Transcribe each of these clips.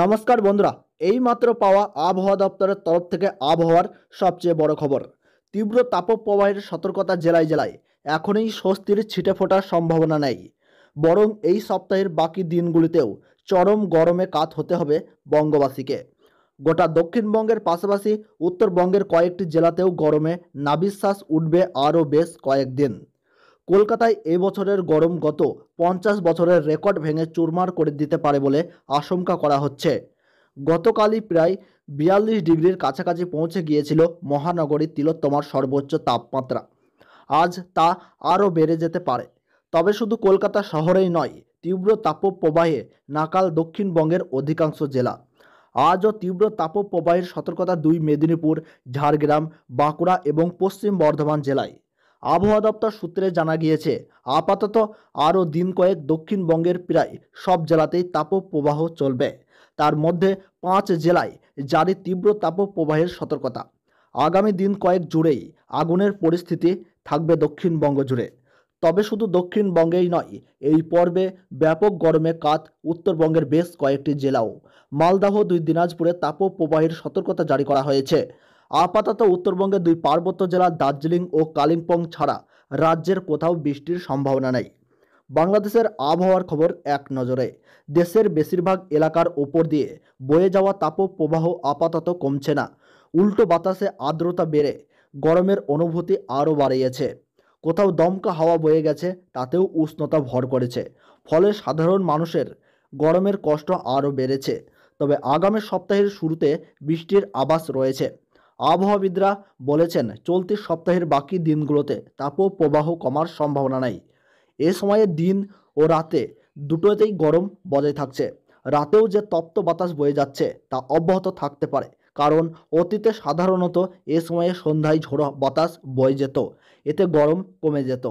নমস্কার বন্ধুরা এইমাত্র পাওয়া আবহাওয়া দপ্তরের তরফ থেকে আবহাওয়ার সবচেয়ে বড় খবর তীব্র তাপপ্রবাহের সতর্কতা জেলায় জেলায় এখনই স্বস্তির ছিটে ফোটার সম্ভাবনা নেই বরং এই সপ্তাহের বাকি দিনগুলিতেও চরম গরমে কাত হতে হবে বঙ্গবাসীকে গোটা দক্ষিণবঙ্গের পাশাপাশি উত্তরবঙ্গের কয়েকটি জেলাতেও গরমে নাবিশ্বাস উঠবে আরও বেশ কয়েকদিন কলকাতায় এবছরের গরম গত পঞ্চাশ বছরের রেকর্ড ভেঙে চুরমার করে দিতে পারে বলে আশঙ্কা করা হচ্ছে গতকালই প্রায় বিয়াল্লিশ ডিগ্রির কাছাকাছি পৌঁছে গিয়েছিল মহানগরীর তিলোত্তমার সর্বোচ্চ তাপমাত্রা আজ তা আরও বেড়ে যেতে পারে তবে শুধু কলকাতা শহরেই নয় তীব্র তাপপ্রবাহে নাকাল দক্ষিণবঙ্গের অধিকাংশ জেলা আজও তীব্র তাপপ্রবাহের সতর্কতা দুই মেদিনীপুর ঝাড়গ্রাম বাঁকুড়া এবং পশ্চিম বর্ধমান জেলায় আবহাওয়া দপ্তর সূত্রে জানা গিয়েছে আপাতত আরও দিন কয়েক দক্ষিণবঙ্গের প্রায় সব জেলাতেই তাপপ্রবাহ চলবে তার মধ্যে পাঁচ জেলায় জারি তীব্র তাপপ্রবাহের সতর্কতা আগামী দিন কয়েক জুড়েই আগুনের পরিস্থিতি থাকবে দক্ষিণবঙ্গ জুড়ে তবে শুধু দক্ষিণবঙ্গেই নয় এই পর্বে ব্যাপক গরমে কাত উত্তরবঙ্গের বেশ কয়েকটি জেলাও মালদাহ দুই দিনাজপুরে তাপপ্রবাহের সতর্কতা জারি করা হয়েছে আপাতত উত্তরবঙ্গের দুই পার্বত্য জেলা দার্জিলিং ও কালিম্পং ছাড়া রাজ্যের কোথাও বৃষ্টির সম্ভাবনা নেই বাংলাদেশের আবহাওয়ার খবর এক নজরে দেশের বেশিরভাগ এলাকার ওপর দিয়ে বয়ে যাওয়া তাপ প্রবাহ আপাতত কমছে না উল্টো বাতাসে আর্দ্রতা বেড়ে গরমের অনুভূতি আরও বাড়িয়েছে কোথাও দমকা হাওয়া বয়ে গেছে তাতেও উষ্ণতা ভর করেছে ফলে সাধারণ মানুষের গরমের কষ্ট আরও বেড়েছে তবে আগামী সপ্তাহের শুরুতে বৃষ্টির আবাস রয়েছে আবহাওয়াবিদরা বলেছেন চলতি সপ্তাহের বাকি দিনগুলোতে প্রবাহ কমার সম্ভাবনা নাই এ সময়ে দিন ও রাতে দুটোতেই গরম বজায় থাকছে রাতেও যে তপ্ত বাতাস বয়ে যাচ্ছে তা অব্যাহত থাকতে পারে কারণ অতীতে সাধারণত এ সময়ে সন্ধ্যায় ঝোড়ো বাতাস বয়ে যেত এতে গরম কমে যেত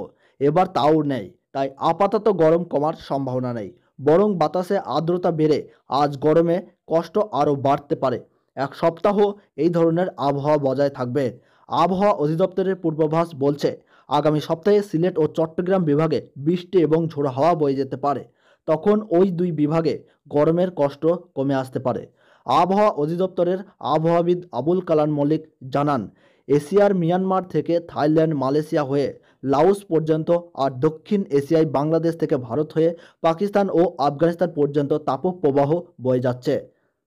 এবার তাও নেই তাই আপাতত গরম কমার সম্ভাবনা নেই বরং বাতাসে আর্দ্রতা বেড়ে আজ গরমে কষ্ট আরও বাড়তে পারে এক সপ্তাহ এই ধরনের আবহাওয়া বজায় থাকবে আবহাওয়া অধিদপ্তরের পূর্বাভাস বলছে আগামী সপ্তাহে সিলেট ও চট্টগ্রাম বিভাগে বৃষ্টি এবং ঝোড়া হাওয়া বয়ে যেতে পারে তখন ওই দুই বিভাগে গরমের কষ্ট কমে আসতে পারে আবহাওয়া অধিদপ্তরের আবহাওয়াবিদ আবুল কালাম মল্লিক জানান এশিয়ার মিয়ানমার থেকে থাইল্যান্ড মালয়েশিয়া হয়ে লাউস পর্যন্ত আর দক্ষিণ এশিয়ায় বাংলাদেশ থেকে ভারত হয়ে পাকিস্তান ও আফগানিস্তান পর্যন্ত তাপপ্রবাহ বয়ে যাচ্ছে